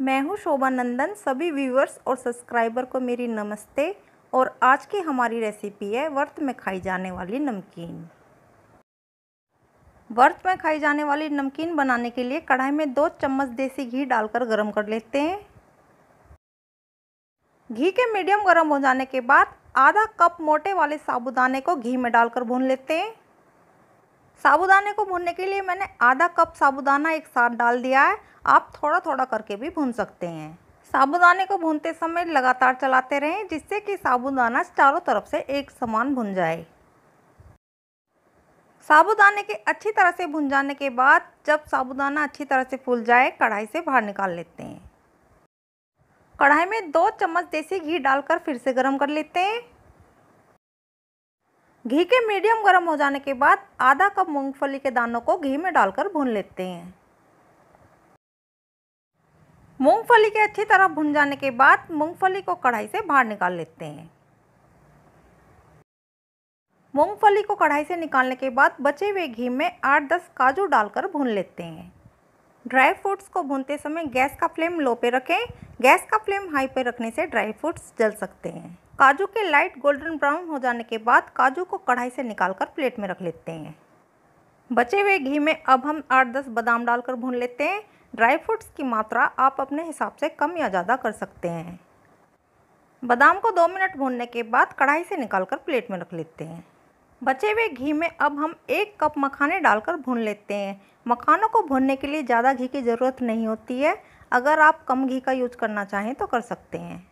मैं हूं शोभा नंदन सभी व्यूअर्स और सब्सक्राइबर को मेरी नमस्ते और आज की हमारी रेसिपी है व्रत में खाई जाने वाली नमकीन व्रत में खाई जाने वाली नमकीन बनाने के लिए कढ़ाई में दो चम्मच देसी घी डालकर गर्म कर लेते हैं घी के मीडियम गर्म हो जाने के बाद आधा कप मोटे वाले साबुदाने को घी में डालकर भून लेते हैं साबुदाने को भूनने के लिए मैंने आधा कप साबुदाना एक साथ डाल दिया है आप थोड़ा थोड़ा करके भी भून सकते हैं साबुदाने को भूनते समय लगातार चलाते रहें जिससे कि साबुदाना चारों तरफ से एक समान भुन जाए साबुदाने के अच्छी तरह से भुन जाने के बाद जब साबुदाना अच्छी तरह से फूल जाए कढ़ाई से बाहर निकाल लेते हैं कढ़ाई में दो चम्मच देसी घी डालकर फिर से गर्म कर लेते हैं घी के मीडियम गर्म हो जाने के बाद आधा कप मूंगफली के दानों को घी में डालकर भून लेते हैं मूंगफली के अच्छी तरह भुन जाने के बाद मूंगफली को कढ़ाई से बाहर निकाल लेते हैं मूंगफली को कढ़ाई से निकालने के बाद बचे हुए घी में आठ दस काजू डालकर भून लेते हैं ड्राई फ्रूट्स को भूनते समय गैस का फ्लेम लो पे रखें गैस का फ्लेम हाई पे रखने से ड्राई फ्रूट्स जल सकते हैं काजू के लाइट गोल्डन ब्राउन हो जाने के बाद काजू को कढ़ाई से निकालकर प्लेट में रख लेते हैं बचे हुए घी में अब हम आठ दस बादाम डालकर भून लेते हैं ड्राई फ्रूट्स की मात्रा आप अपने हिसाब से कम या ज़्यादा कर सकते हैं बादाम को दो मिनट भूनने के बाद कढ़ाई से निकालकर प्लेट में रख लेते हैं बचे हुए घी में अब हम एक कप मखाने डालकर भून लेते हैं मखानों को भूनने के लिए ज़्यादा घी की ज़रूरत नहीं होती है अगर आप कम घी का यूज करना चाहें तो कर सकते हैं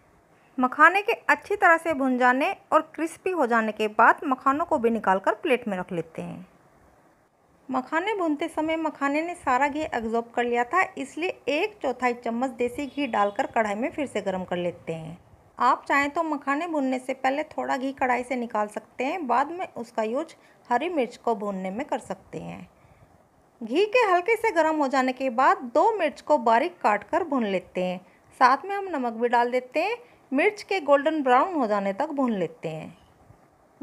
मखाने के अच्छी तरह से भुन जाने और क्रिस्पी हो जाने के बाद मखानों को भी निकाल कर प्लेट में रख लेते हैं मखाने भूनते समय मखाने ने सारा घी एग्जॉर्ब कर लिया था इसलिए एक चौथाई चम्मच देसी घी डालकर कढ़ाई में फिर से गर्म कर लेते हैं आप चाहें तो मखाने भुनने से पहले थोड़ा घी कढ़ाई से निकाल सकते हैं बाद में उसका यूज हरी मिर्च को भूनने में कर सकते हैं घी के हल्के से गर्म हो जाने के बाद दो मिर्च को बारीक काट कर भून लेते हैं साथ में हम नमक भी डाल देते हैं मिर्च के गोल्डन ब्राउन हो जाने तक भून लेते हैं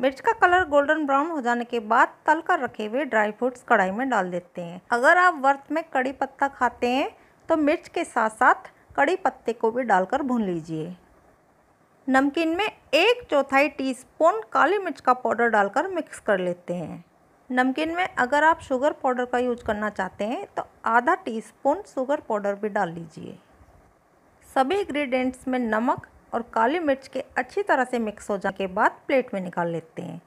मिर्च का कलर गोल्डन ब्राउन हो जाने के बाद तल कर रखे हुए ड्राई फ्रूट्स कढ़ाई में डाल देते हैं अगर आप व्रत में कड़ी पत्ता खाते हैं तो मिर्च के साथ साथ कड़ी पत्ते को भी डालकर भून लीजिए नमकीन में एक चौथाई टीस्पून काली मिर्च का पाउडर डालकर मिक्स कर लेते हैं नमकीन में अगर आप शुगर पाउडर का यूज करना चाहते हैं तो आधा टीस्पून शुगर पाउडर भी डाल लीजिए सभी इंग्रेडिएंट्स में नमक और काली मिर्च के अच्छी तरह से मिक्स हो जाने के बाद प्लेट में निकाल लेते हैं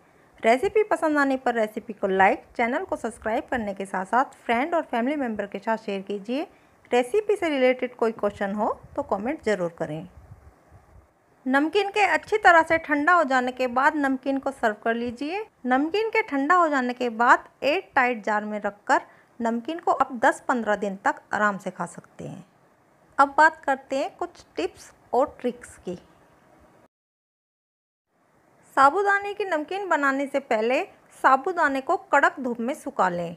रेसिपी पसंद आने पर रेसिपी को लाइक चैनल को सब्सक्राइब करने के साथ साथ फ्रेंड और फैमिली मेम्बर के साथ शेयर कीजिए रेसिपी से रिलेटेड कोई क्वेश्चन हो तो कमेंट ज़रूर करें नमकीन के अच्छी तरह से ठंडा हो जाने के बाद नमकीन को सर्व कर लीजिए नमकीन के ठंडा हो जाने के बाद एयर टाइट जार में रखकर नमकीन को आप 10-15 दिन तक आराम से खा सकते हैं अब बात करते हैं कुछ टिप्स और ट्रिक्स की साबुदाने की नमकीन बनाने से पहले साबुदाने को कड़क धूप में सुखा लें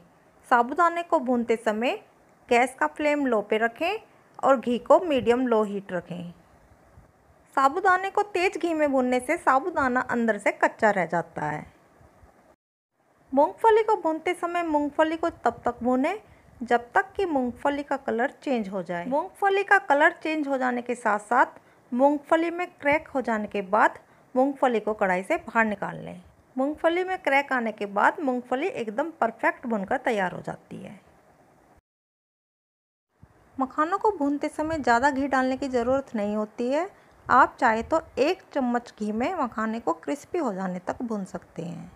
साबुदाने को भूनते समय गैस का फ्लेम लो पे रखें और घी को मीडियम लो हीट रखें साबुदाने को तेज़ घी में भूनने से साबुदाना अंदर से कच्चा रह जाता है मूंगफली को भूनते समय मूंगफली को तब तक भूनें जब तक कि मूंगफली का कलर चेंज हो जाए मूंगफली का कलर चेंज हो जाने के साथ साथ मूंगफली में क्रैक हो जाने के बाद मूंगफली को कढ़ाई से बाहर निकाल लें मूंगफली में क्रैक आने के बाद मूंगफली एकदम परफेक्ट भुनकर तैयार हो जाती है मखानों को भूनते समय ज़्यादा घी डालने की ज़रूरत नहीं होती है आप चाहे तो एक चम्मच घी में मखाने को क्रिस्पी हो जाने तक भून सकते हैं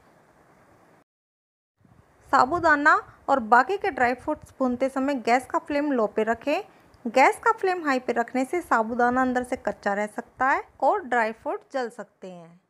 साबुदाना और बाकी के ड्राई फ्रूट्स भूनते समय गैस का फ्लेम लो पे रखें गैस का फ्लेम हाई पे रखने से साबुदाना अंदर से कच्चा रह सकता है और ड्राई फ्रूट जल सकते हैं